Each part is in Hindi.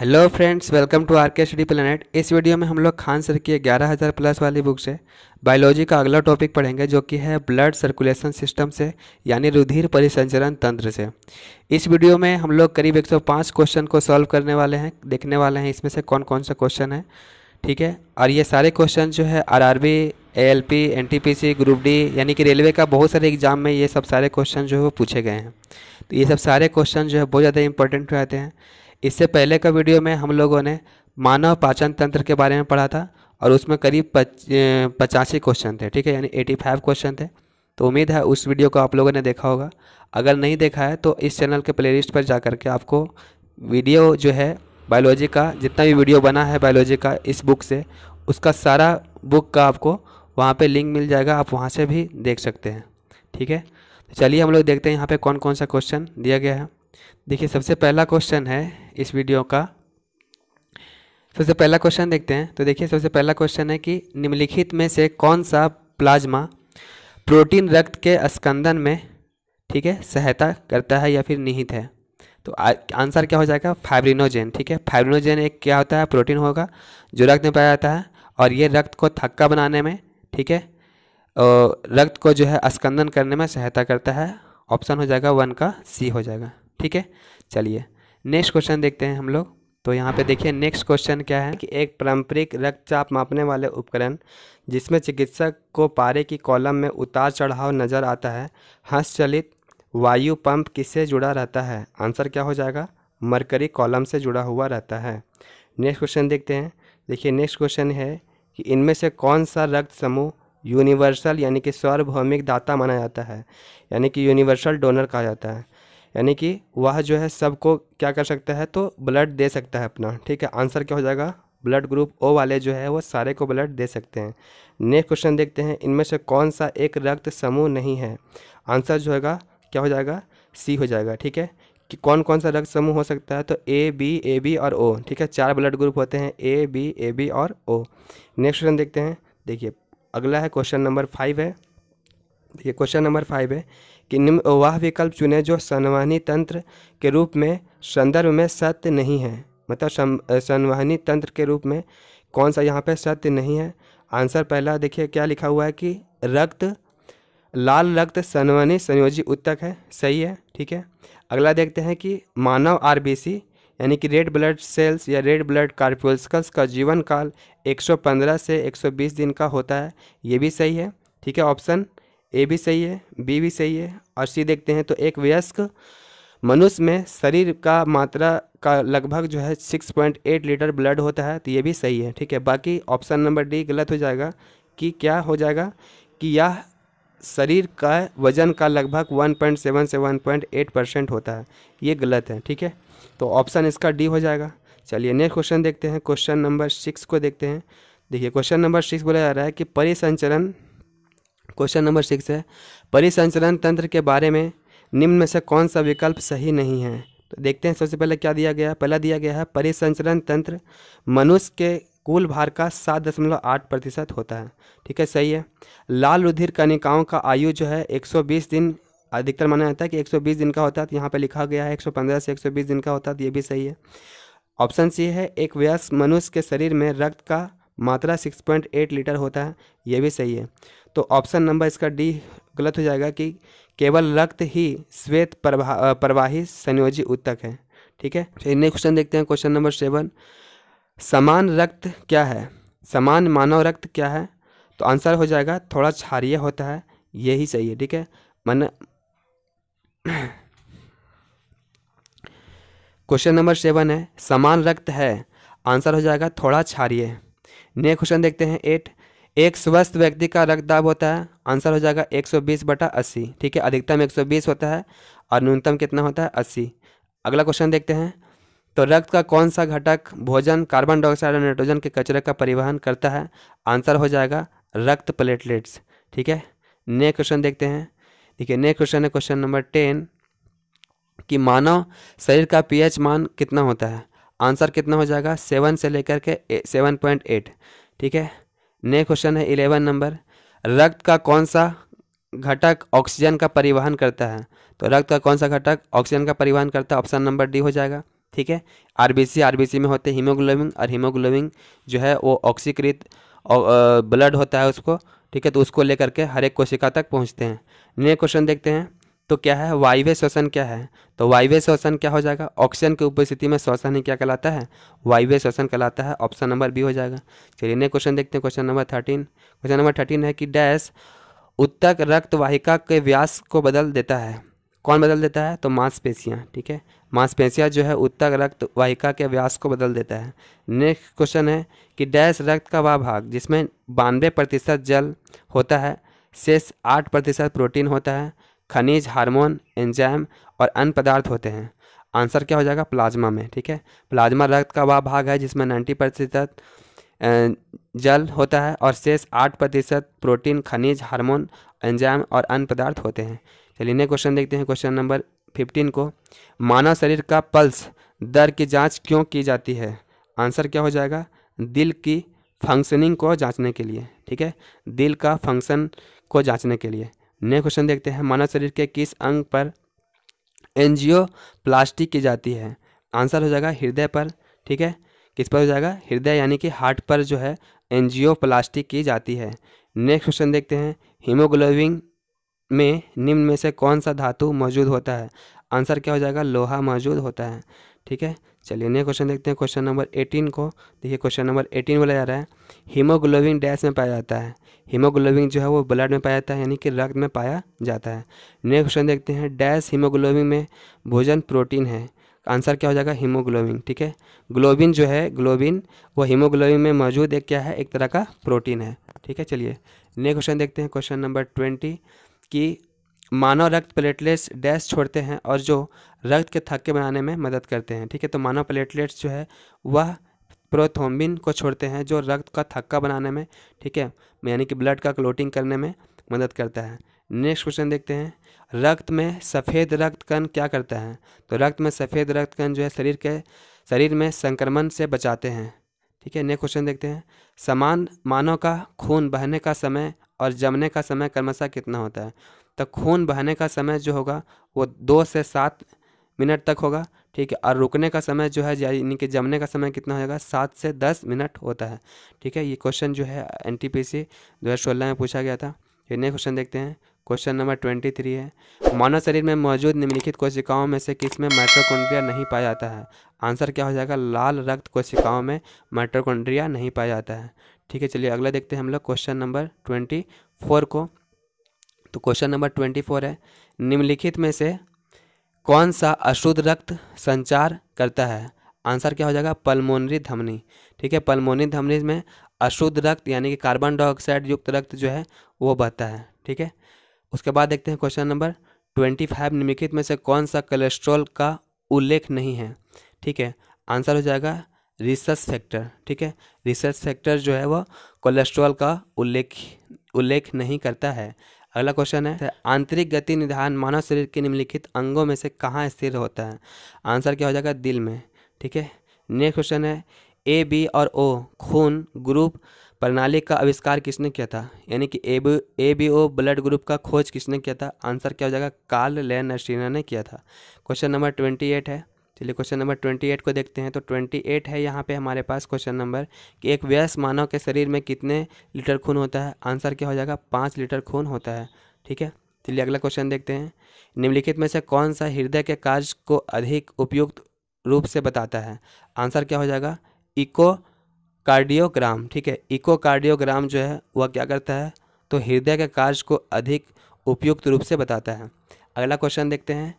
hello friends welcome to R K study planet इस वीडियो में हम लोग खान सर की ग्यारह हज़ार प्लस वाली बुक से बायोलॉजी का अगला टॉपिक पढ़ेंगे जो कि है ब्लड सर्कुलेशन सिस्टम से यानी रुधिर परिसंचरण तंत्र से इस वीडियो में हम लोग करीब 105 क्वेश्चन को सॉल्व करने वाले हैं देखने वाले हैं इसमें से कौन कौन सा क्वेश्चन है ठीक है और ये सारे क्वेश्चन जो है R R B L P N T P C group D यानी कि रेलवे का बहुत सारे एग्जाम में ये सब सारे क्वेश्चन जो है वो पूछे गए हैं तो ये सब सारे क्वेश्चन जो है बहुत ज़्यादा इंपॉर्टेंट रहते हैं इससे पहले का वीडियो में हम लोगों ने मानव पाचन तंत्र के बारे में पढ़ा था और उसमें करीब पच पचासी क्वेश्चन थे ठीक है यानी एटी फाइव क्वेश्चन थे तो उम्मीद है उस वीडियो को आप लोगों ने देखा होगा अगर नहीं देखा है तो इस चैनल के प्लेलिस्ट पर जा करके आपको वीडियो जो है बायोलॉजी का जितना भी वीडियो बना है बायोलॉजी का इस बुक से उसका सारा बुक का आपको वहाँ पे लिंक मिल जाएगा आप वहाँ से भी देख सकते हैं ठीक है तो चलिए हम लोग देखते हैं यहाँ पे कौन कौन सा क्वेश्चन दिया गया है देखिए सबसे पहला क्वेश्चन है इस वीडियो का सबसे पहला क्वेश्चन देखते हैं तो देखिए सबसे पहला क्वेश्चन है कि निम्नलिखित में से कौन सा प्लाज्मा प्रोटीन रक्त के स्कंदन में ठीक है सहायता करता है या फिर निहित है तो आंसर क्या हो जाएगा फाइब्रिनोजेन ठीक है फाइब्रिनोजेन एक क्या होता है प्रोटीन होगा जो रक्त में पाया जाता है और ये रक्त को थक्का बनाने में ठीक है रक्त को जो है स्कंदन करने में सहायता करता है ऑप्शन हो जाएगा वन का सी हो जाएगा ठीक है चलिए नेक्स्ट क्वेश्चन देखते हैं हम लोग तो यहाँ पे देखिए नेक्स्ट क्वेश्चन क्या है कि एक पारंपरिक रक्तचाप मापने वाले उपकरण जिसमें चिकित्सक को पारे की कॉलम में उतार चढ़ाव नज़र आता है हस्तचलित वायु पंप किससे जुड़ा रहता है आंसर क्या हो जाएगा मरकरी कॉलम से जुड़ा हुआ रहता है नेक्स्ट क्वेश्चन देखते हैं देखिए नेक्स्ट क्वेश्चन है कि इनमें से कौन सा रक्त समूह यूनिवर्सल यानी कि सार्वभौमिक दाता माना जाता है यानी कि यूनिवर्सल डोनर कहा जाता है यानी कि वह जो है सबको क्या कर सकता है तो ब्लड दे सकता है अपना ठीक है आंसर क्या हो जाएगा ब्लड ग्रुप ओ वाले जो है वो सारे को ब्लड दे सकते हैं नेक्स्ट क्वेश्चन देखते हैं इनमें से कौन सा एक रक्त समूह नहीं है आंसर जो होगा क्या हो जाएगा सी हो जाएगा ठीक है कि कौन कौन सा रक्त समूह हो सकता है तो ए बी ए बी और ओ ठीक है चार ब्लड ग्रुप होते हैं ए बी ए बी और ओ नेक्स्ट क्वेश्चन देखते हैं देखिए अगला है क्वेश्चन नंबर फाइव है देखिए क्वेश्चन नंबर फाइव है कि निम्न वह विकल्प चुने जो संवहनी तंत्र के रूप में संदर्भ में सत्य नहीं है मतलब संवहनी तंत्र के रूप में कौन सा यहाँ पे सत्य नहीं है आंसर पहला देखिए क्या लिखा हुआ है कि रक्त लाल रक्त संवहनी संयोजी उत्तक है सही है ठीक है अगला देखते हैं कि मानव आर यानी कि रेड ब्लड सेल्स या रेड ब्लड कार्पोल्सकल्स का जीवन काल 115 से 120 दिन का होता है ये भी सही है ठीक है ऑप्शन ए भी सही है बी भी सही है और सी देखते हैं तो एक वयस्क मनुष्य में शरीर का मात्रा का लगभग जो है six point eight litre blood होता है तो ये भी सही है ठीक है बाकी ऑप्शन नंबर डी गलत हो जाएगा कि क्या हो जाएगा कि यह शरीर का वजन का लगभग वन पॉइंट सेवन से वन पॉइंट एट परसेंट होता है ये गलत है ठीक है तो ऑप्शन इसका डी हो जाएगा चलिए नेक्स्ट क्वेश्चन देखते हैं क्वेश्चन नंबर सिक्स को देखते हैं देखिए क्वेश्चन नंबर सिक्स बोला जा रहा है कि परिसंचरण क्वेश्चन नंबर सिक्स है परिसंचरण तंत्र के बारे में निम्न में से कौन सा विकल्प सही नहीं है तो देखते हैं सबसे पहले क्या दिया गया है पहला दिया गया है परिसंचरण तंत्र मनुष्य के कुल भार का सात दशमलव आठ प्रतिशत होता है ठीक है सही है लाल रुधिर कणिकाओं का आयु जो है एक सौ बीस दिन अधिकतर माना जाता है कि एक सौ बीस दिन का होता है तो यहाँ पर लिखा गया है एक सौ पंद्रह से एक सौ बीस दिन का होता है तो ये भी सही है ऑप्शन सी है एक व्यस्क मनुष्य के शरीर में रक्त का मात्रा सिक्स पॉइंट एट लीटर होता है ये भी सही है तो ऑप्शन नंबर इसका डी गलत हो जाएगा कि केवल रक्त ही श्वेत प्रवाही संयोजी उत्तक है ठीक है फिर तो क्वेश्चन देखते हैं क्वेश्चन नंबर सेवन समान रक्त क्या है समान मानव रक्त क्या है तो आंसर हो जाएगा थोड़ा क्षारिय होता है यही सही है ठीक है मन क्वेश्चन नंबर सेवन है समान रक्त है आंसर हो जाएगा थोड़ा क्षारिय नेक्स्ट क्वेश्चन देखते हैं एट एक स्वस्थ व्यक्ति का रक्त दाब होता है आंसर हो जाएगा 120 बटा 80 ठीक है अधिकतम 120 होता है और न्यूनतम कितना होता है 80 अगला क्वेश्चन देखते हैं तो रक्त का कौन सा घटक भोजन कार्बन डाइऑक्साइड और नाइट्रोजन के कचरे का परिवहन करता है आंसर हो जाएगा रक्त प्लेटलेट्स ठीक है नेक्स्ट क्वेश्चन देखते हैं ठीक है नेक्स्ट क्वेश्चन है क्वेश्चन नंबर टेन कि मानव शरीर का पीएच मान कितना होता है आंसर कितना हो जाएगा सेवन से लेकर के सेवन पॉइंट एट ठीक है नेक्स्ट क्वेश्चन है इलेवन नंबर रक्त का कौन सा घटक ऑक्सीजन का परिवहन करता है तो रक्त का कौन सा घटक ऑक्सीजन का परिवहन करता है ऑप्शन नंबर डी हो जाएगा ठीक है आरबीसी आरबीसी में होते हैं हीमोग्लोबिन और हीमोग्लोबिन जो है वो ऑक्सीकृत ब्लड होता है उसको ठीक है तो उसको लेकर के हर एक कोशिका तक पहुँचते हैं नेक्स्ट क्वेश्चन देखते हैं तो क्या है वायव्य श्वसन क्या है तो वायव्य श्वसन क्या हो जाएगा ऑक्सीजन की उपस्थिति में श्वसन ही क्या कहलाता है वायव्य श्वसन कहलाता है ऑप्शन नंबर बी हो जाएगा चलिए नेक्स्ट क्वेश्चन देखते हैं question number thirteen question number thirteen है कि डैश उत्तक रक्त वाहिका के व्यास को बदल देता है कौन बदल देता है तो मांसपेशियाँ ठीक है मांसपेशियाँ जो है उत्तक रक्त वाहिका के व्यास को बदल देता है नेक्स्ट क्वेश्चन है कि डैश रक्त का वह भाग जिसमें बानवे प्रतिशत जल होता है शेष आठ प्रतिशत प्रोटीन होता है खनिज हार्मोन एंजाइम और अन्य पदार्थ होते हैं आंसर क्या हो जाएगा प्लाज्मा में ठीक है प्लाज्मा रक्त का वह भाग है जिसमें नाइन्टी प्रतिशत जल होता है और शेष आठ प्रतिशत प्रोटीन खनिज हार्मोन एंजाइम और अन्य पदार्थ होते हैं चलिए नेक्स्ट क्वेश्चन देखते हैं क्वेश्चन नंबर फिफ्टीन को मानव शरीर का पल्स दर की जाँच क्यों की जाती है आंसर क्या हो जाएगा दिल की फंक्शनिंग को जांचने के लिए ठीक है दिल का फंक्शन को जांचने के लिए नेक्स्ट क्वेश्चन देखते हैं मानव शरीर के किस अंग पर एनजीओ प्लास्टिक की जाती है आंसर हो जाएगा हृदय पर ठीक है किस पर हो जाएगा हृदय यानी कि हार्ट पर जो है एनजीओ प्लास्टिक की जाती है नेक्स्ट क्वेश्चन देखते हैं हीमोग्लोबिन में निम्न में से कौन सा धातु मौजूद होता है आंसर क्या हो जाएगा लोहा मौजूद होता है ठीक है चलिए नेक्स्ट क्वेश्चन देखते हैं क्वेश्चन नंबर एटीन को देखिए क्वेश्चन नंबर एटीन बोला जा रहा है हीमोग्लोबिन डैश में पाया जाता है हीमोग्लोबिन जो है वो ब्लड में पाया जाता है यानी कि रक्त में पाया जाता है नेक्स्ट क्वेश्चन देखते हैं डैश हीमोग्लोबिन में भोजन प्रोटीन है आंसर क्या हो जाएगा हीमोग्लोबिन ठीक है ग्लोबिन जो है ग्लोबिन वो हीमोग्लोबिन में मौजूद एक क्या है एक तरह का प्रोटीन है ठीक है चलिए नेक्स्ट क्वेश्चन देखते हैं क्वेश्चन नंबर ट्वेंटी कि मानव रक्त प्लेटलेट्स डैश छोड़ते हैं और जो रक्त के थक्के बनाने में मदद करते हैं ठीक है तो मानव प्लेटलेट्स जो है वह प्रोथोम्बिन को छोड़ते हैं जो रक्त का थक्का बनाने में ठीक है यानी कि ब्लड का क्लोटिंग करने में मदद करता है नेक्स्ट क्वेश्चन देखते हैं रक्त में सफ़ेद रक्त कण क्या करता है तो रक्त में सफ़ेद रक्त कण जो है शरीर के शरीर में संक्रमण से बचाते हैं ठीक है नेक्स्ट क्वेश्चन देखते हैं समान मानव का खून बहने का समय और जमने का समय क्रमशः कितना होता है तो खून बहने का समय जो होगा वो दो से सात मिनट तक होगा ठीक है और रुकने का समय जो है यानी कि जमने का समय कितना होगा सात से दस मिनट होता है ठीक है ये क्वेश्चन जो है एन टी पी सी दो हज़ार सोलह में पूछा गया था ये नए क्वेश्चन देखते हैं क्वेश्चन नंबर ट्वेंटी थ्री है मानव शरीर में मौजूद निम्नलिखित कोशिकाओं में से किस में माइट्रोकोन्ड्रिया नहीं पाया जाता है आंसर क्या हो जाएगा लाल रक्त कोशिकाओं में माइट्रोकोन्ड्रिया नहीं पाया जाता है ठीक है चलिए अगला देखते हैं हम लोग क्वेश्चन नंबर ट्वेंटी फोर को तो क्वेश्चन नंबर ट्वेंटी फोर है निम्नलिखित में से कौन सा अशुद्ध रक्त संचार करता है आंसर क्या हो जाएगा पल्मोनरी धमनी ठीक है पल्मोनरी धमनी में अशुद्ध रक्त यानी कि कार्बन डाइऑक्साइड युक्त रक्त जो है वो बहता है ठीक है उसके बाद देखते हैं क्वेश्चन नंबर ट्वेंटी फाइव निम्नलिखित में से कौन सा कोलेस्ट्रॉल का उल्लेख नहीं है ठीक है आंसर हो जाएगा रिसर्च फैक्टर ठीक है रिसर्च फैक्टर जो है वह कोलेस्ट्रॉल का उल्लेख उल्लेख नहीं करता है अगला क्वेश्चन है आंतरिक गति निधान मानव शरीर के निम्नलिखित अंगों में से कहाँ स्थिर होता है आंसर क्या हो जाएगा दिल में ठीक है नेक्स्ट क्वेश्चन है ए बी और ओ खून ग्रुप प्रणाली का आविष्कार किसने किया था यानी कि A B A B O blood group का खोज किसने किया था आंसर क्या हो जाएगा कार्ल लेन ने किया था क्वेश्चन नंबर ट्वेंटी एट है चलिए क्वेश्चन नंबर ट्वेंटी एट को देखते हैं तो ट्वेंटी एट है यहाँ पे हमारे पास क्वेश्चन नंबर कि एक व्यस्त मानव के शरीर में कितने लीटर खून होता है आंसर क्या हो जाएगा पाँच लीटर खून होता है ठीक है चलिए अगला क्वेश्चन देखते हैं निम्नलिखित में से कौन सा हृदय के कार्य को अधिक उपयुक्त रूप से बताता है आंसर क्या हो जाएगा इको कार्डियोग्राम ठीक है इको कार्डियोग्राम जो है वह क्या करता है तो हृदय के कार्य को अधिक उपयुक्त रूप से बताता है अगला क्वेश्चन देखते हैं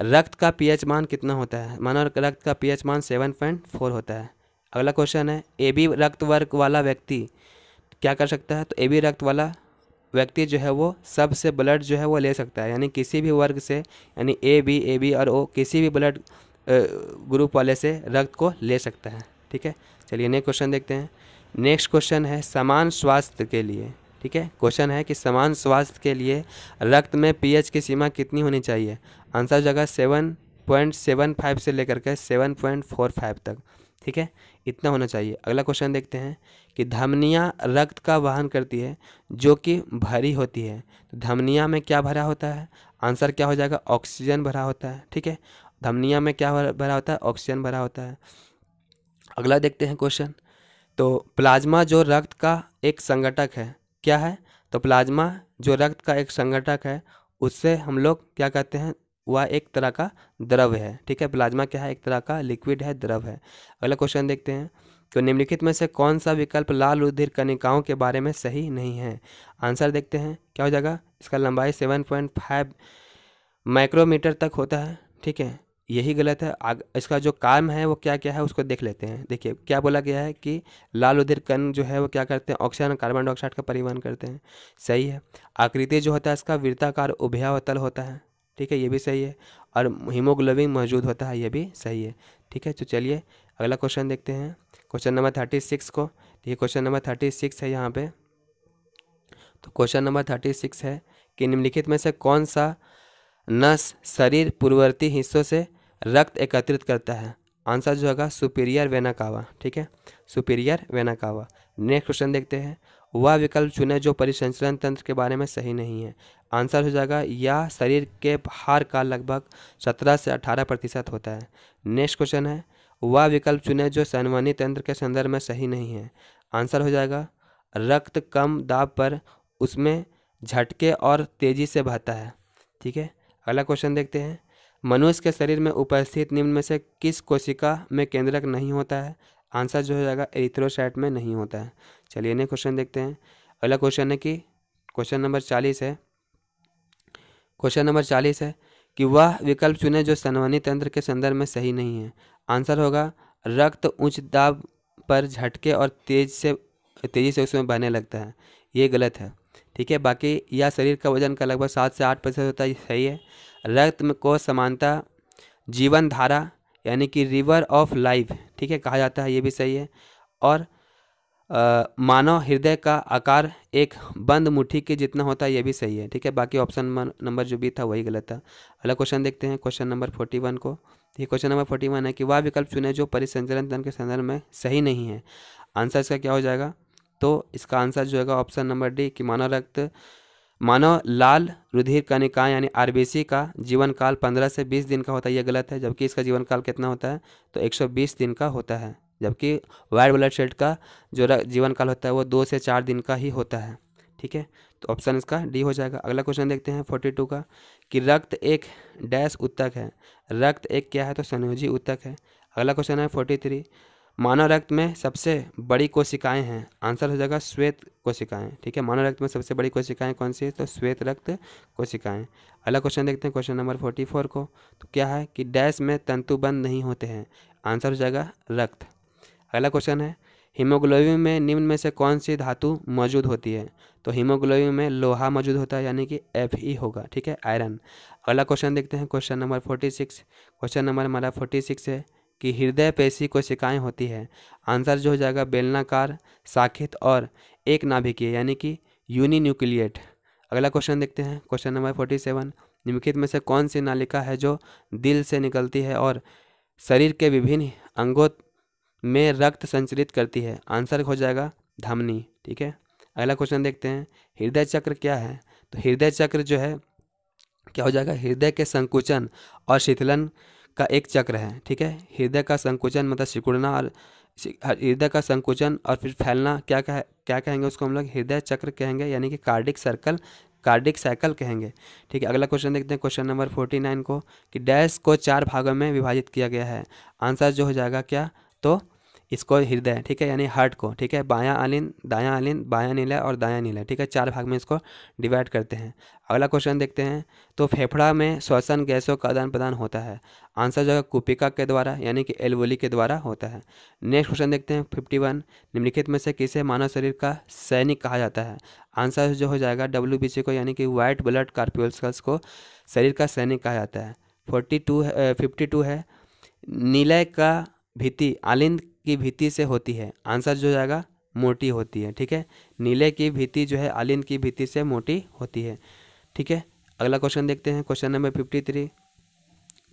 रक्त का पीएच मान कितना होता है मानो रक्त का पीएच मान सेवन पॉइंट फोर होता है अगला क्वेश्चन है ए बी रक्त वर्ग वाला व्यक्ति क्या कर सकता है तो ए बी रक्त वाला व्यक्ति जो है वो सबसे ब्लड जो है वो ले सकता है यानी किसी भी वर्ग से यानी ए बी ए बी और ओ किसी भी ब्लड ग्रुप वाले से रक्त को ले सकता है ठीक है चलिए नेक्स्ट क्वेश्चन देखते हैं नेक्स्ट क्वेश्चन है समान स्वास्थ्य के लिए ठीक है क्वेश्चन है कि समान स्वास्थ्य के लिए रक्त में पीएच की सीमा कितनी होनी चाहिए आंसर हो जाएगा सेवन पॉइंट सेवन फाइव से लेकर के सेवन पॉइंट फोर फाइव तक ठीक है इतना होना चाहिए अगला क्वेश्चन देखते हैं कि धमनियाँ रक्त का वाहन करती है जो कि भरी होती है तो धमनिया में क्या भरा होता है आंसर क्या हो जाएगा ऑक्सीजन भरा होता है ठीक है धमनिया में क्या भरा होता है ऑक्सीजन भरा होता है अगला देखते हैं क्वेश्चन तो प्लाज्मा जो रक्त का एक संगठक है क्या है तो प्लाज्मा जो रक्त का एक संगठक है उससे हम लोग क्या कहते हैं वह एक तरह का द्रव है ठीक है प्लाज्मा क्या है एक तरह का लिक्विड है द्रव है अगला क्वेश्चन देखते हैं तो निम्नलिखित में से कौन सा विकल्प लाल रुधिर कणिकाओं के बारे में सही नहीं है आंसर देखते हैं क्या हो जाएगा इसका लंबाई सेवन पॉइंट फाइव माइक्रोमीटर तक होता है ठीक है यही गलत है आग इसका जो काम है वो क्या क्या है उसको देख लेते हैं देखिए क्या बोला गया है कि लाल उधिर कण जो है वो क्या करते हैं ऑक्सीजन कार्बन डाइऑक्साइड का परिवहन करते हैं सही है आकृति जो होता है इसका वृत्ताकार उभया होता है ठीक है ये भी सही है और हीमोग्लोबिन मौजूद होता है ये भी सही है ठीक है तो चलिए अगला क्वेश्चन देखते हैं क्वेश्चन नंबर थर्टी सिक्स को ये क्वेश्चन नंबर थर्टी सिक्स है यहाँ पे तो क्वेश्चन नंबर थर्टी सिक्स है कि निम्नलिखित में से कौन सा नस शरीर पूर्ववर्ती हिस्सों से रक्त एकत्रित करता है आंसर जो होगा सुपीरियर वेनाकावा ठीक है सुपीरियर वेनाकावा नेक्स्ट क्वेश्चन देखते हैं वह विकल्प चुने जो परिसंचरण तंत्र के बारे में सही नहीं है आंसर हो जाएगा यह शरीर के भार का लगभग सत्रह से अठारह प्रतिशत होता है नेक्स्ट क्वेश्चन है वह विकल्प चुने जो सनवनी तंत्र के संदर्भ में सही नहीं है आंसर हो जाएगा रक्त कम दाब पर उसमें झटके और तेज़ी से बहता है ठीक है अगला क्वेश्चन देखते हैं मनुष्य के शरीर में उपस्थित निम्न में से किस कोशिका में केंद्रक नहीं होता है आंसर जो हो जाएगा एरिथ्रोसाइट में नहीं होता है चलिए नए क्वेश्चन देखते हैं अगला क्वेश्चन है कि क्वेश्चन नंबर चालीस है क्वेश्चन नंबर चालीस है कि वह विकल्प चुने जो सनवनी तंत्र के संदर्भ में सही नहीं है आंसर होगा रक्त उच्च दाब पर झटके और तेज से तेज़ी से उसमें बहने लगता है ये गलत है ठीक है बाकी यह शरीर का वजन का लगभग सात से आठ प्रतिशत होता है सही है रक्त में को समानता जीवन धारा यानी कि रिवर ऑफ लाइफ ठीक है कहा जाता है ये भी सही है और आ, मानव हृदय का आकार एक बंद मुट्ठी के जितना होता है ये भी सही है ठीक है बाकी ऑप्शन नंबर जो भी था वही गलत था अगला क्वेश्चन देखते हैं क्वेश्चन नंबर फोर्टी वन को ये क्वेश्चन नंबर फोर्टी वन है कि वह विकल्प चुने जो परिसंचरण तंत्र के संदर्भ में सही नहीं है आंसर इसका क्या हो जाएगा तो इसका आंसर जो है ऑप्शन नंबर डी कि मानव रक्त मानव लाल रुधिर कणिका यानी आरबीसी का जीवन काल 15 से 20 दिन का होता है यह गलत है जबकि इसका जीवन काल कितना होता है तो 120 दिन का होता है जबकि वाइट ब्लड सेल का जो जीवन काल होता है वो दो से चार दिन का ही होता है ठीक है तो ऑप्शन इसका डी हो जाएगा अगला क्वेश्चन देखते हैं फोर्टी टू का कि रक्त एक डैश उत्तक है रक्त एक क्या है तो संयोजी उत्तक है अगला क्वेश्चन है फोर्टी थ्री मानव रक्त में सबसे बड़ी कोशिकाएं हैं आंसर हो जाएगा श्वेत कोशिकाएं ठीक है मानव रक्त में सबसे बड़ी कोशिकाएं कौन सी है तो श्वेत रक्त कोशिकाएं अगला क्वेश्चन देखते हैं क्वेश्चन नंबर फोर्टी फोर को तो क्या है कि डैश में तंतुबंध नहीं होते हैं आंसर हो जाएगा रक्त अगला क्वेश्चन है हीमोग्लोबिन में निम्न में से कौन सी धातु मौजूद होती है तो हीमोग्लोबिन में लोहा मौजूद होता है यानी कि एफ ई होगा ठीक है आयरन अगला क्वेश्चन देखते हैं question number forty six question number हमारा फोर्टी सिक्स है कि हृदय पेशी कोशिकाएं होती है आंसर जो हो जाएगा बेलनाकार साखित और एक नाभिकीय यानी कि यूनि न्यूक्लिएट अगला क्वेश्चन देखते हैं क्वेश्चन नंबर फोर्टी सेवन निम्नलिखित में से कौन सी नालिका है जो दिल से निकलती है और शरीर के विभिन्न अंगों में रक्त संचरित करती है आंसर हो जाएगा धमनी ठीक है अगला क्वेश्चन देखते हैं हृदय चक्र क्या है तो हृदय चक्र जो है क्या हो जाएगा हृदय के संकुचन और शीतलन का एक चक्र है ठीक है हृदय का संकोचन मतलब सिकुड़ना और हृदय का संकोचन और फिर फैलना क्या कह क्या कहेंगे उसको हम लोग हृदय चक्र कहेंगे यानी कि कार्डिक सर्कल कार्डिक साइकिल कहेंगे ठीक है अगला क्वेश्चन देखते हैं क्वेश्चन नंबर फोर्टी नाइन को कि डैश को चार भागों में विभाजित किया गया है आंसर जो हो जाएगा क्या तो इसको हृदय ठीक है यानी हार्ट को ठीक है बायां आलिन दायां आलिन बायां नीला और दायां नीला ठीक है चार भाग में इसको डिवाइड करते हैं अगला क्वेश्चन देखते हैं तो फेफड़ा में श्वसन गैसों का आदान प्रदान होता है आंसर जो है कुपिका के द्वारा यानी कि एलवोली के द्वारा होता है नेक्स्ट क्वेश्चन देखते हैं फिफ्टी वन निम्नलिखित में से किसे मानव शरीर का सैनिक कहा जाता है आंसर जो हो जाएगा डब्ल्यू को यानी कि व्हाइट ब्लड कार्पियोल्स को शरीर का सैनिक कहा जाता है फोर्टी टू फिफ्टी टू है नीलय का भीति आलिंद की भीति से होती है आंसर जो जाएगा मोटी होती है ठीक है नीले की भीति जो है आलिन की भीति से मोटी होती है ठीक है अगला क्वेश्चन देखते हैं क्वेश्चन नंबर फिफ्टी थ्री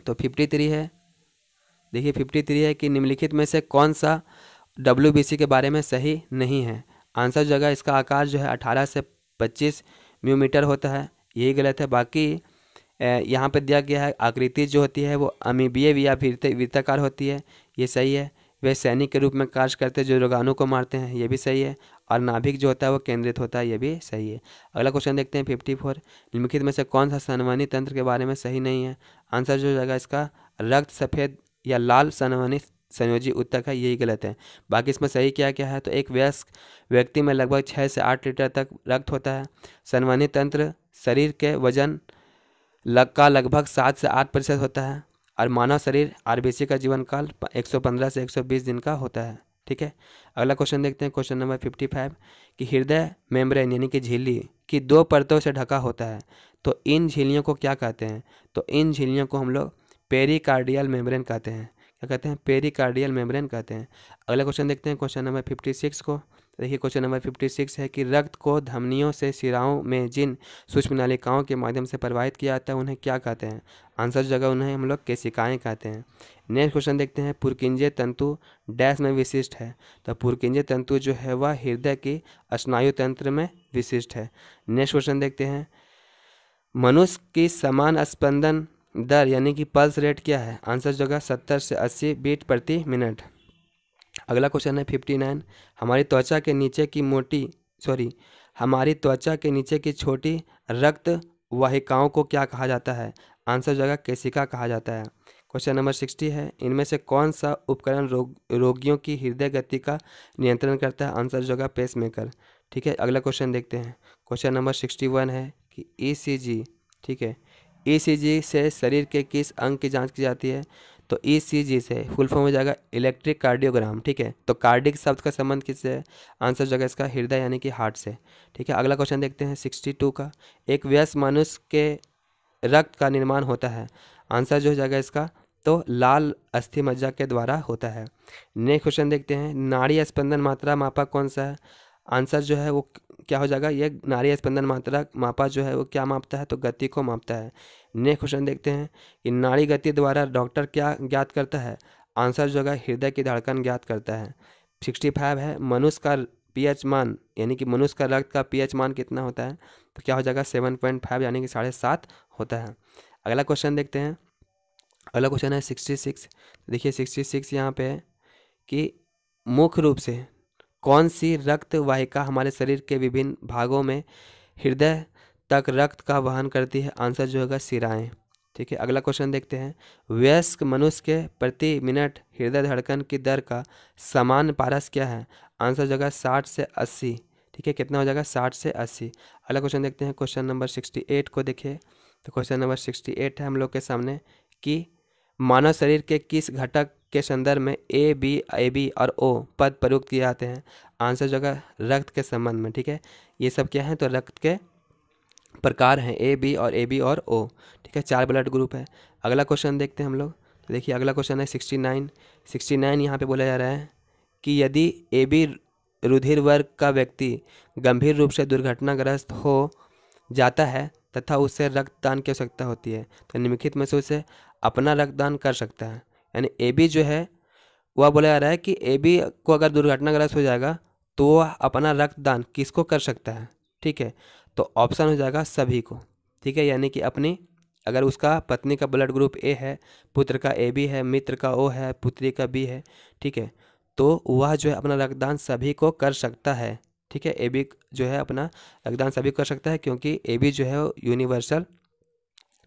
तो फिफ्टी थ्री है देखिए फिफ्टी थ्री है कि निम्नलिखित में से कौन सा डब्ल्यू के बारे में सही नहीं है आंसर जगह इसका आकार जो है अठारह से पच्चीस म्यूमीटर होता है यही गलत है बाकी यहाँ पर दिया गया है आकृति जो होती है वो अमीबीय या वृत्ताकार होती है ये सही है वे सैनिक के रूप में कार्य करते हैं जो रोगाणु को मारते हैं ये भी सही है और नाभिक जो होता है वो केंद्रित होता है ये भी सही है अगला क्वेश्चन देखते हैं फिफ्टी फोर निम्नलिखित में से कौन सा सनवानी तंत्र के बारे में सही नहीं है आंसर जो हो जाएगा इसका रक्त सफ़ेद या लाल संवहनी संयोजी उत्तक है यही गलत है बाकी इसमें सही क्या क्या है तो एक वयस्क व्यक्ति में लगभग छः से आठ लीटर तक रक्त होता है सनवानी तंत्र शरीर के वजन लग का लगभग सात से आठ प्रतिशत होता है और मानव शरीर आर का जीवन काल 115 से 120 दिन का होता है ठीक है अगला क्वेश्चन देखते हैं क्वेश्चन नंबर 55 कि हृदय मेम्ब्रेन यानी कि झिल्ली की दो परतों से ढका होता है तो इन झिल्लियों को क्या कहते हैं तो इन झिल्लियों को हम लोग पेरिकार्डियल मेम्ब्रेन कहते हैं क्या कहते हैं पेरिकार्डियल मेम्ब्रेन कहते हैं अगला क्वेश्चन देखते हैं क्वेश्चन नंबर फिफ्टी सिक्स को तो देखिए क्वेश्चन नंबर फिफ्टी सिक्स है कि रक्त को धमनियों से सिराओं में जिन सूक्ष्म नालिकाओं के माध्यम से प्रवाहित किया जाता है उन्हें क्या कहते हैं आंसर जगह उन्हें हम लोग केसिकाएँ कहते हैं नेक्स्ट क्वेश्चन देखते हैं पुरकिंजे तंतु डैश में विशिष्ट है तो पुरकिंजे तंतु जो है वह हृदय की स्नायु तंत्र में विशिष्ट है नेक्स्ट क्वेश्चन देखते हैं मनुष्य की समान स्पंदन दर यानी कि पल्स रेट क्या है आंसर जगह सत्तर से अस्सी बीट प्रति मिनट अगला क्वेश्चन है फिफ्टी नाइन हमारी त्वचा के नीचे की मोटी सॉरी हमारी त्वचा के नीचे की छोटी रक्त वाहिकाओं को क्या कहा जाता है आंसर जगह केसिका कहा जाता है क्वेश्चन नंबर सिक्सटी है इनमें से कौन सा उपकरण रोग रोगियों की हृदय गति का नियंत्रण करता है आंसर जगह पेस मेकर ठीक है अगला क्वेश्चन देखते हैं क्वेश्चन नंबर सिक्सटी वन है कि ई e ठीक है ई e से शरीर के किस अंग की जांच की जाती है तो ई सी जी से फुल फॉर्म हो जाएगा इलेक्ट्रिक कार्डियोग्राम ठीक है तो कार्डिक शब्द का संबंध किससे है आंसर जगह जाएगा इसका हृदय यानी कि हार्ट से ठीक है अगला क्वेश्चन देखते हैं सिक्सटी टू का एक व्यस्त मनुष्य के रक्त का निर्माण होता है आंसर जो हो जाएगा इसका तो लाल अस्थि मज्जा के द्वारा होता है नेक्स्ट क्वेश्चन देखते हैं नाड़ी स्पंदन मात्रा मापा कौन सा है आंसर जो है वो क्या हो जाएगा ये नारी स्पंदन मात्रा मापा जो है वो क्या मापता है तो गति को मापता है नेक्स्ट क्वेश्चन देखते हैं कि नारी गति द्वारा डॉक्टर क्या ज्ञात करता है आंसर जो है हृदय की धड़कन ज्ञात करता है सिक्सटी फाइव है मनुष्य का पीएच मान यानी कि मनुष्य का रक्त का पीएच मान कितना होता है तो क्या हो जाएगा सेवन पॉइंट फाइव यानी कि साढ़े सात होता है अगला क्वेश्चन देखते हैं अगला क्वेश्चन है सिक्सटी सिक्स देखिए सिक्सटी सिक्स यहाँ पे है कि मुख्य रूप से कौन सी रक्त वाहिका हमारे शरीर के विभिन्न भागों में हृदय तक रक्त का वहन करती है आंसर जो होगा सिराएँ ठीक है अगला क्वेश्चन देखते हैं वयस्क मनुष्य के प्रति मिनट हृदय धड़कन की दर का समान पारस क्या है आंसर जगह साठ से अस्सी ठीक है कितना हो जाएगा साठ से अस्सी अगला क्वेश्चन देखते हैं क्वेश्चन नंबर सिक्सटी एट को देखिए तो क्वेश्चन नंबर सिक्सटी एट है हम लोग के सामने कि मानव शरीर के किस घटक के संदर्भ में ए बी ए बी और ओ पद प्रयुक्त किए जाते हैं आंसर जो है रक्त के संबंध में ठीक है ये सब क्या है तो रक्त के प्रकार हैं ए बी और ए बी और ओ ठीक है चार ब्लड ग्रुप है अगला क्वेश्चन देखते हैं हम लोग तो देखिए अगला क्वेश्चन है सिक्सटी नाइन सिक्सटी नाइन यहाँ पर बोला जा रहा है कि यदि ए बी रुधिर वर्ग का व्यक्ति गंभीर रूप से दुर्घटनाग्रस्त हो जाता है तथा उसे रक्तदान की आवश्यकता होती है तो निम्नलिखित में से उसे अपना रक्तदान कर सकता है यानी ए बी जो है वह बोला जा रहा है कि ए बी को अगर दुर्घटनाग्रस्त हो जाएगा तो वह अपना रक्तदान किसको कर सकता है ठीक है तो ऑप्शन हो जाएगा सभी को ठीक है यानी कि अपनी अगर उसका पत्नी का ब्लड ग्रुप ए है पुत्र का ए बी है मित्र का ओ है पुत्री का बी है ठीक है तो वह जो है अपना रक्तदान सभी को कर सकता है ठीक है ए बी जो है अपना रक्तदान सभी कर सकता है क्योंकि ए बी जो है यूनिवर्सल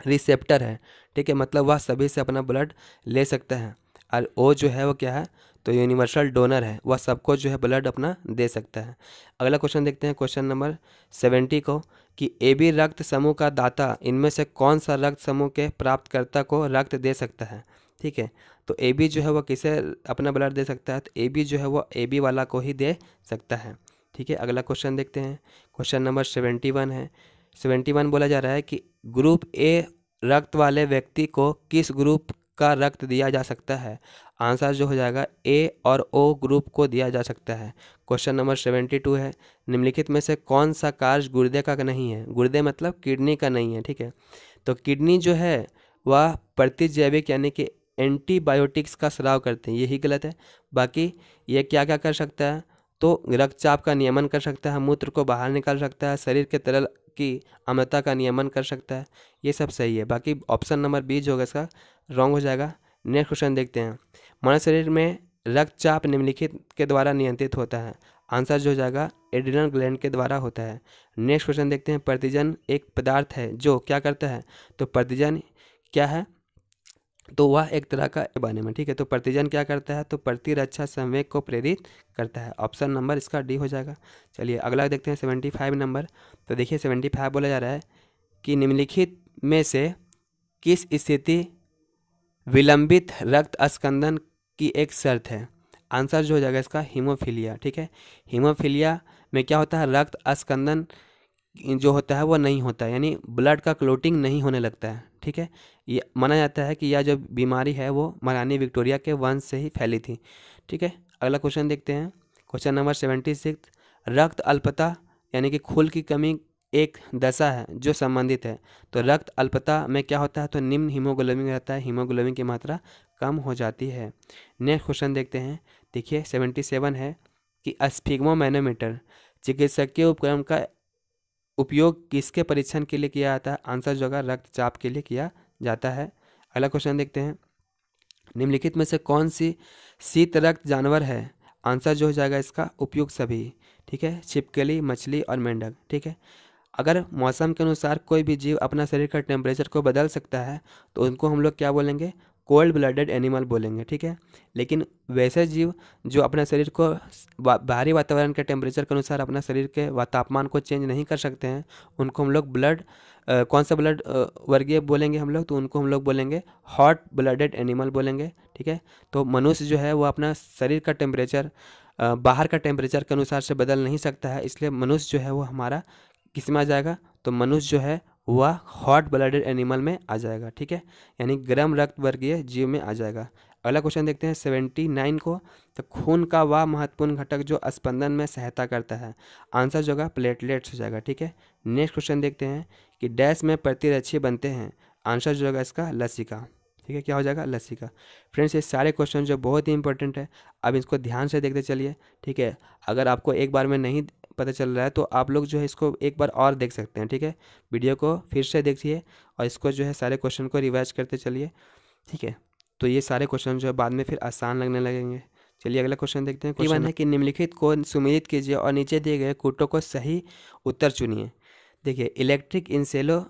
रिसेप्टर है ठीक है मतलब वह सभी से अपना ब्लड ले सकता है और ओ जो है वो क्या है तो यूनिवर्सल डोनर है वह सबको जो है ब्लड अपना दे सकता है अगला क्वेश्चन देखते हैं क्वेश्चन नंबर सेवेंटी को कि ए बी रक्त समूह का दाता इनमें से कौन सा रक्त समूह के प्राप्तकर्ता को रक्त दे सकता है ठीक है तो ए बी जो है वह किसे अपना ब्लड दे सकता है तो ए बी जो है वह ए बी वाला को ही दे सकता है ठीक है अगला क्वेश्चन देखते हैं क्वेश्चन नंबर सेवेंटी वन है सेवेंटी वन बोला जा रहा है कि ग्रुप ए रक्त वाले व्यक्ति को किस ग्रुप का रक्त दिया जा सकता है आंसर जो हो जाएगा ए और ओ ग्रुप को दिया जा सकता है क्वेश्चन नंबर सेवेंटी टू है निम्नलिखित में से कौन सा कार्य गुर्दे का नहीं है गुर्दे मतलब किडनी का नहीं है ठीक है तो किडनी जो है वह प्रतिजैविक यानी कि एंटीबायोटिक्स का सराव करते हैं यही गलत है बाकी ये क्या क्या कर सकता है तो रक्तचाप का नियमन कर सकता है मूत्र को बाहर निकाल सकता है शरीर के तरल की अमृता का नियमन कर सकता है ये सब सही है बाकी ऑप्शन नंबर बी जो होगा इसका रॉन्ग हो जाएगा नेक्स्ट क्वेश्चन देखते हैं मानव शरीर में रक्तचाप निम्नलिखित के द्वारा नियंत्रित होता है आंसर जो हो जाएगा एड्रिनल ग्लैंड के द्वारा होता है नेक्स्ट क्वेश्चन देखते हैं प्रतिजन एक पदार्थ है जो क्या करता है तो प्रतिजन क्या है तो वह एक तरह का बने में ठीक है तो प्रतिजन क्या करता है तो प्रतिरक्षा संवेग को प्रेरित करता है ऑप्शन नंबर इसका डी हो जाएगा चलिए अगला देखते हैं सेवेंटी फाइव नंबर तो देखिए सेवेंटी फाइव बोला जा रहा है कि निम्नलिखित में से किस स्थिति विलंबित रक्त स्कंदन की एक शर्त है आंसर जो हो जाएगा इसका हीमोफीलिया ठीक है हीमोफीलिया में क्या होता है रक्त स्कंदन जो होता है वह नहीं होता यानी ब्लड का क्लोटिंग नहीं होने लगता है ठीक है ये माना जाता है कि यह जो बीमारी है वो महारानी विक्टोरिया के वंश से ही फैली थी ठीक है अगला क्वेश्चन देखते हैं क्वेश्चन नंबर सेवेंटी सिक्स रक्त अल्पता यानी कि खुल की कमी एक दशा है जो संबंधित है तो रक्त अल्पता में क्या होता है तो निम्न हीमोग्लोबिन रहता है हीमोग्लोबिन की मात्रा कम हो जाती है नेक्स्ट क्वेश्चन देखते हैं देखिए सेवेंटी सेवन है कि अस्फिग्मोमैनोमीटर चिकित्सकीय उपकरण का उपयोग किसके परीक्षण के लिए किया जाता है आंसर जो होगा रक्तचाप के लिए किया जाता है अगला क्वेश्चन देखते हैं निम्नलिखित में से कौन सी शीत रक्त जानवर है आंसर जो हो जाएगा इसका उपयोग सभी ठीक है छिपकली मछली और मेंढक ठीक है अगर मौसम के अनुसार कोई भी जीव अपना शरीर का टेम्परेचर को बदल सकता है तो उनको हम लोग क्या बोलेंगे कोल्ड ब्लडेड एनिमल बोलेंगे ठीक है लेकिन वैसे जीव जो अपने शरीर को बाहरी वातावरण के टेम्परेचर के अनुसार अपना शरीर के तापमान को चेंज नहीं कर सकते हैं उनको हम लोग ब्लड कौन सा ब्लड वर्गीय बोलेंगे हम लोग तो उनको हम लोग बोलेंगे हॉट ब्लडेड एनिमल बोलेंगे ठीक है तो मनुष्य जो है वो अपना शरीर का टेम्परेचर बाहर का टेम्परेचर के अनुसार से बदल नहीं सकता है इसलिए मनुष्य जो है वो हमारा किस में आ जाएगा तो मनुष्य जो है वह हॉट ब्लडेड एनिमल में आ जाएगा ठीक है यानी गर्म रक्त वर्गीय जीव में आ जाएगा अगला क्वेश्चन देखते हैं सेवेंटी नाइन को तो खून का वह महत्वपूर्ण घटक जो स्पंदन में सहायता करता है आंसर जो होगा प्लेटलेट्स हो जाएगा ठीक है नेक्स्ट क्वेश्चन देखते हैं कि डैश में प्रतिरक्षी बनते हैं आंसर जो होगा इसका लसिका ठीक है क्या हो जाएगा लसिका का फ्रेंड्स ये सारे क्वेश्चन जो बहुत ही इंपॉर्टेंट है अब इसको ध्यान से देखते चलिए ठीक है अगर आपको एक बार में नहीं पता चल रहा है तो आप लोग जो है इसको एक बार और देख सकते हैं ठीक है वीडियो को फिर से देखिए और इसको जो है सारे क्वेश्चन को रिवाइज करते चलिए ठीक है तो ये सारे क्वेश्चन जो है बाद में फिर आसान लगने लगेंगे चलिए अगला क्वेश्चन देखते हैं क्वेश्चन है कि निम्नलिखित को सुमेलित कीजिए और नीचे दिए गए कूटों को सही उत्तर चुनिए देखिए इलेक्ट्रिक इंसेलो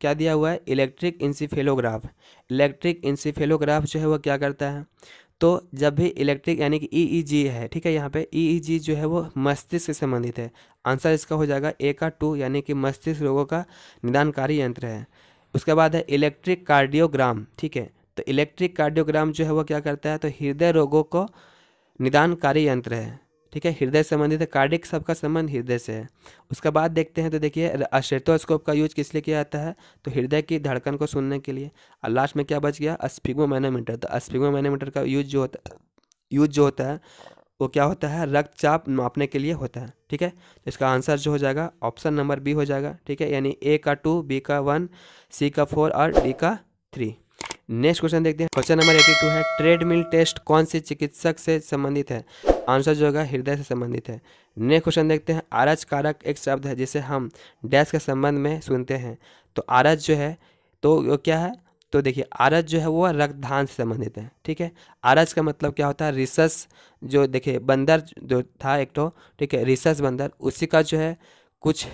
क्या दिया हुआ है इलेक्ट्रिक इंसिफेलोग्राफ इलेक्ट्रिक इंसिफेलोग्राफ जो है वो क्या करता है तो जब भी इलेक्ट्रिक यानी कि ई ई जी है ठीक है यहाँ पे ई ई जी जो है वो मस्तिष्क से संबंधित है आंसर इसका हो जाएगा ए का टू यानी कि मस्तिष्क रोगों का निदानकारी यंत्र है उसके बाद है इलेक्ट्रिक कार्डियोग्राम ठीक है तो इलेक्ट्रिक कार्डियोग्राम जो है वो क्या करता है तो हृदय रोगों को निदानकारी यंत्र है ठीक है हृदय संबंधित तो है कार्डिक सबका संबंध हृदय से है उसके बाद देखते हैं तो देखिए अस्टेथोस्कोप का यूज किस लिए किया जाता है तो हृदय की धड़कन को सुनने के लिए और लास्ट में क्या बच गया अस्फिगो मैनोमीटर तो अस्फिगो मैनोमीटर का यूज जो होता यूज जो होता है वो क्या होता है रक्तचाप मापने के लिए होता है ठीक है तो इसका आंसर जो हो जाएगा ऑप्शन नंबर बी हो जाएगा ठीक है यानी ए का टू बी का वन सी का फोर और डी का थ्री नेक्स्ट क्वेश्चन देखते हैं क्वेश्चन नंबर एटी टू है ट्रेडमिल टेस्ट कौन से चिकित्सक से संबंधित है आंसर जो होगा हृदय से संबंधित है नेक्स्ट क्वेश्चन देखते हैं आरज कारक एक शब्द है जिसे हम डैश के संबंध में सुनते हैं तो आरज जो है तो क्या है तो देखिए आरज जो है वो रक्तदान से संबंधित है ठीक है आरज का मतलब क्या होता है रिसस जो देखिए बंदर जो था एक तो ठीक है रिसस बंदर उसी का जो है कुछ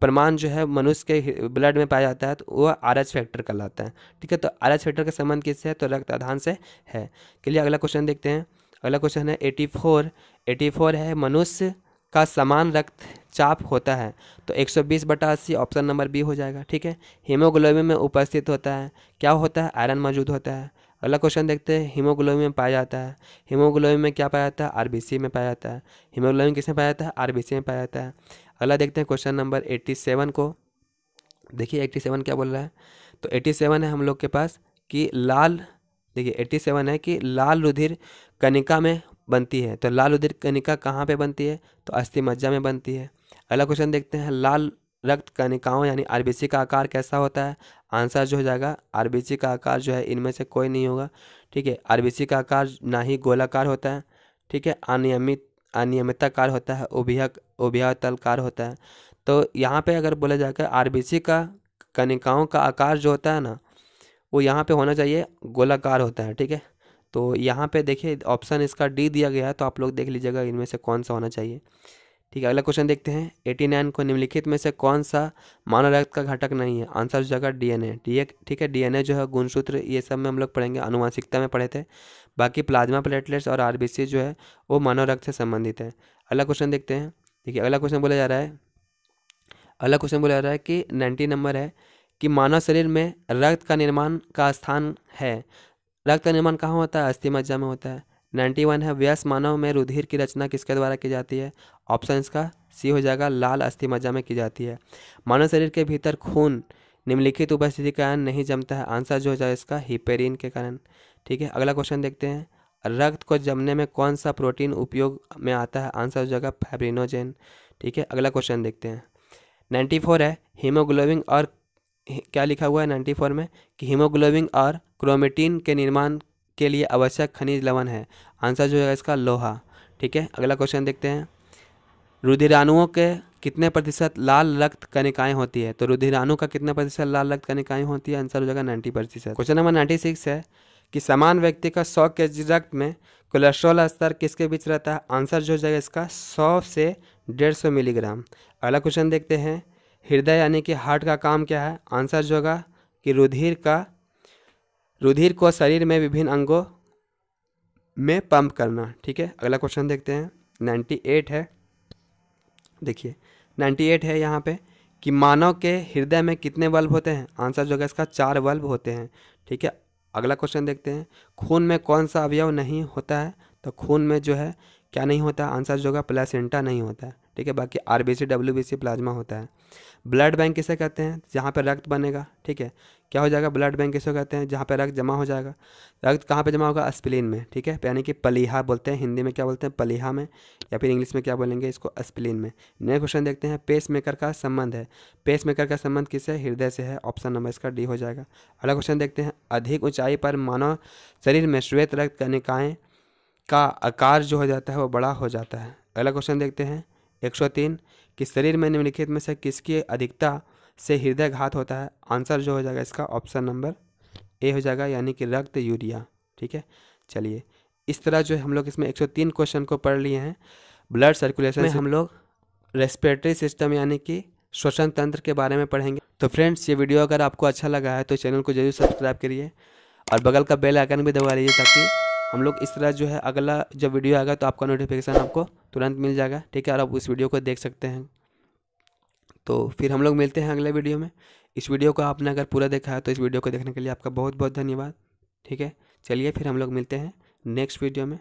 प्रमाण जो है मनुष्य के ब्लड में पाया जाता है तो वह आर एच फैक्टर कहलाता है ठीक है तो आर एच फैक्टर का संबंध किससे है तो रक्त आधान से है चलिए अगला क्वेश्चन देखते हैं अगला क्वेश्चन है एटी फोर एटी फोर है मनुष्य का समान रक्तचाप होता है तो 120 बटा अस्सी ऑप्शन नंबर बी हो जाएगा ठीक है हीमोग्लोबिन में उपस्थित होता है क्या होता है आयरन मौजूद होता है अगला क्वेश्चन देखते हैं हीमोग्लोबिन में पाया जाता है हीमोग्लोबिन में क्या पाया जाता है आरबीसी में पाया जाता है हीमोग्लोबिन में पाया जाता है आरबीसी में पाया जाता है अगला देखते हैं क्वेश्चन नंबर एट्टी सेवन को देखिए एट्टी सेवन क्या बोल रहा है तो एट्टी सेवन है हम लोग के पास कि लाल देखिए एट्टी सेवन है कि लाल रुधिर कनिका में बनती है तो लाल रुधिर कनिका कहाँ पे बनती है तो अस्थि मज्जा में बनती है अगला क्वेश्चन देखते हैं लाल रक्त कनिकाओं यानी आरबीसी का आकार कैसा होता है आंसर जो हो जाएगा आरबीसी का आकार जो है इनमें से कोई नहीं होगा ठीक है आरबीसी का आकार ना ही गोलाकार होता है ठीक है अनियमित अनियमितताकार होता है ओभिया ओभिया तल होता है तो यहाँ पे अगर बोला जाकर आर का कनिकाओं का आकार जो होता है ना वो यहाँ पे होना चाहिए गोलाकार होता है ठीक है तो यहाँ पे देखिए ऑप्शन इसका डी दिया गया है तो आप लोग देख लीजिएगा इनमें से कौन सा होना चाहिए ठीक है अगला क्वेश्चन देखते हैं एटी नाइन को निम्नलिखित में से कौन सा मानव रक्त का घटक नहीं है आंसर हो जाएगा डीएनए ए ठीक है डीएनए जो है गुणसूत्र ये सब में हम लोग पढ़ेंगे अनुवांशिकता में पढ़े थे बाकी प्लाज्मा प्लेटलेट्स और आरबीसी जो है वो मानव रक्त से संबंधित है अगला क्वेश्चन देखते हैं ठीक है अगला क्वेश्चन बोला जा रहा है अगला क्वेश्चन बोला जा रहा है कि नाइन्टी नंबर है कि मानव शरीर में रक्त का निर्माण का स्थान है रक्त का निर्माण कहाँ होता है अस्थि मज्जा में होता है नाइन्टी वन है व्यास मानव में रुधिर की रचना किसके द्वारा की जाती है ऑप्शन इसका सी हो जाएगा लाल अस्थि मज्जा में की जाती है मानव शरीर के भीतर खून निम्नलिखित उपस्थिति के कारण नहीं जमता है आंसर जो हो जाए इसका हिपेरिन के कारण ठीक है अगला क्वेश्चन देखते हैं रक्त को जमने में कौन सा प्रोटीन उपयोग में आता है आंसर हो जाएगा फैब्रिनोजेन ठीक है अगला क्वेश्चन देखते हैं नाइन्टी फोर है हीमोग्लोबिन और क्या लिखा हुआ है नाइन्टी फोर में कि हीमोग्लोबिन और क्रोमेटीन के निर्माण के लिए आवश्यक खनिज लवण है आंसर जो है इसका लोहा ठीक है अगला क्वेश्चन देखते हैं रुधिराणुओं के कितने प्रतिशत लाल रक्त कनिकाएँ होती है तो रुधिराणु का कितने प्रतिशत लाल रक्त कनिकाएँ होती है आंसर हो जाएगा नाइन्टी प्रतिशत क्वेश्चन नंबर नाइन्टी सिक्स है कि समान व्यक्ति का सौ के जी रक्त में कोलेस्ट्रॉल स्तर किसके बीच रहता है आंसर जो हो जाएगा इसका सौ से डेढ़ सौ मिलीग्राम अगला क्वेश्चन देखते हैं हृदय यानी कि हार्ट का काम क्या है आंसर जो होगा कि रुधिर का रुधिर को शरीर में विभिन्न अंगों में पंप करना ठीक है अगला क्वेश्चन देखते हैं नाइन्टी एट है देखिए नाइन्टी एट है यहाँ पे कि मानव के हृदय में कितने बल्ब होते हैं आंसर जो है इसका चार बल्ब होते हैं ठीक है अगला क्वेश्चन देखते हैं खून में कौन सा अवयव नहीं होता है तो खून में जो है क्या नहीं होता आंसर जो होगा प्लेसेंटा नहीं होता है ठीक है बाकी R B C W B C plasma होता है ब्लड बैंक किसे कहते हैं जहाँ पर रक्त बनेगा ठीक है क्या हो जाएगा ब्लड बैंक किसे कहते हैं जहाँ पर रक्त जमा हो जाएगा रक्त कहाँ पर जमा होगा स्प्लिन में ठीक है यानी कि पलीहा बोलते हैं हिंदी में क्या बोलते हैं पलीहा में या फिर इंग्लिश में क्या बोलेंगे इसको स्प्लिन में नेक्स्ट क्वेश्चन देखते हैं पेस मेकर का संबंध है पेस मेकर का संबंध है हृदय से है ऑप्शन नंबर इसका डी हो जाएगा अगला क्वेश्चन देखते हैं अधिक ऊंचाई पर मानव शरीर में श्वेत रक्त का निकाय का आकार जो हो जाता है वो बड़ा हो जाता है अगला क्वेश्चन देखते हैं एक तीन कि शरीर में निम्नलिखित में से किसकी अधिकता से हृदय घात होता है आंसर जो हो जाएगा इसका ऑप्शन नंबर ए हो जाएगा यानी कि रक्त यूरिया ठीक है चलिए इस तरह जो हम लोग इसमें 103 क्वेश्चन को पढ़ लिए हैं ब्लड सर्कुलेशन में हम लोग रेस्पिरेटरी सिस्टम यानी कि श्वसन तंत्र के बारे में पढ़ेंगे तो फ्रेंड्स ये वीडियो अगर आपको अच्छा लगा है तो चैनल को जरूर सब्सक्राइब करिए और बगल का बेल आइकन भी दबा लीजिए ताकि हम लोग इस तरह जो है अगला जब वीडियो आएगा तो आपका नोटिफिकेशन आपको तुरंत मिल जाएगा ठीक है और आप उस वीडियो को देख सकते हैं तो फिर हम लोग मिलते हैं अगले वीडियो में इस वीडियो को आपने अगर पूरा देखा है तो इस वीडियो को देखने के लिए आपका बहुत बहुत धन्यवाद ठीक है चलिए फिर हम लोग मिलते हैं नेक्स्ट वीडियो में